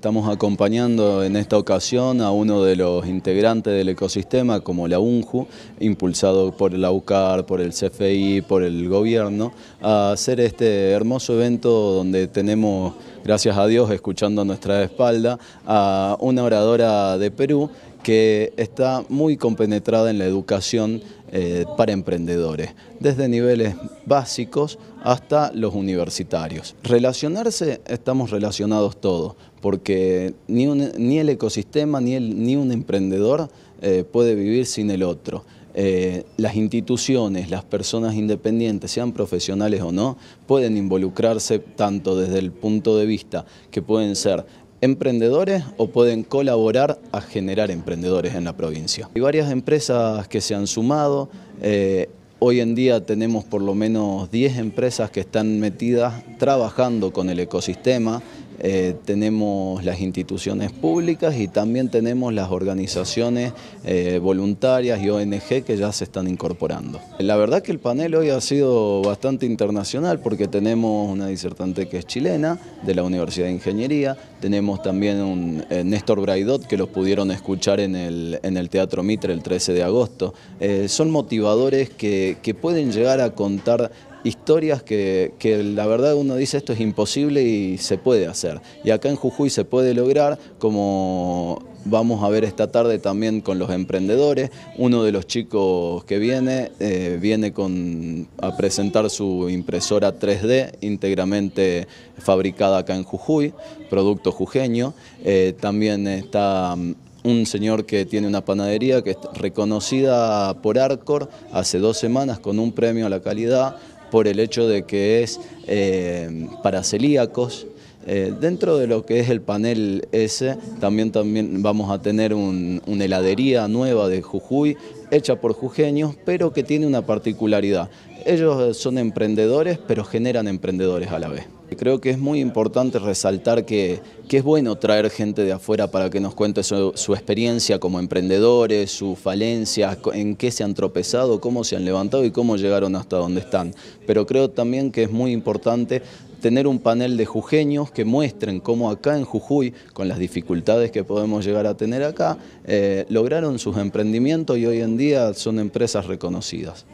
Estamos acompañando en esta ocasión a uno de los integrantes del ecosistema como la UNJU, impulsado por la UCAR, por el CFI, por el gobierno, a hacer este hermoso evento donde tenemos, gracias a Dios, escuchando a nuestra espalda, a una oradora de Perú que está muy compenetrada en la educación eh, para emprendedores, desde niveles básicos hasta los universitarios. Relacionarse, estamos relacionados todos, porque ni, ni el ecosistema ni, el, ni un emprendedor eh, puede vivir sin el otro. Eh, las instituciones, las personas independientes, sean profesionales o no, pueden involucrarse tanto desde el punto de vista que pueden ser emprendedores o pueden colaborar a generar emprendedores en la provincia. Hay varias empresas que se han sumado, eh, hoy en día tenemos por lo menos 10 empresas que están metidas trabajando con el ecosistema, eh, tenemos las instituciones públicas y también tenemos las organizaciones eh, voluntarias y ONG que ya se están incorporando. La verdad que el panel hoy ha sido bastante internacional porque tenemos una disertante que es chilena de la Universidad de Ingeniería, tenemos también un eh, Néstor Braidot que los pudieron escuchar en el, en el Teatro Mitre el 13 de agosto. son motivadores que, que pueden llegar a contar historias que, la verdad uno dice esto es imposible y se puede hacer. Y acá en Jujuy se puede lograr, como vamos a ver esta tarde también con los emprendedores. Uno de los chicos que viene, eh, viene a presentar su impresora 3D íntegramente fabricada acá en Jujuy, producto jujeño. Eh, también está mm, un señor que tiene una panadería que es reconocida por Arcor hace dos semanas con un premio a la calidad por el hecho de que es eh, para celíacos. Eh, dentro de lo que es el panel S, también, también vamos a tener una heladería nueva de Jujuy, hecha por jujeños, pero que tiene una particularidad. Ellos son emprendedores, pero generan emprendedores a la vez. Creo que es muy importante resaltar que, es bueno traer gente de afuera para que nos cuente su, experiencia como emprendedores, sus falencias, en qué se han tropezado, cómo se han levantado y cómo llegaron hasta donde están. Pero creo también que es muy importante tener un panel de jujeños que muestren cómo acá en Jujuy, con las dificultades que podemos llegar a tener acá, eh, lograron sus emprendimientos y hoy en día son empresas reconocidas.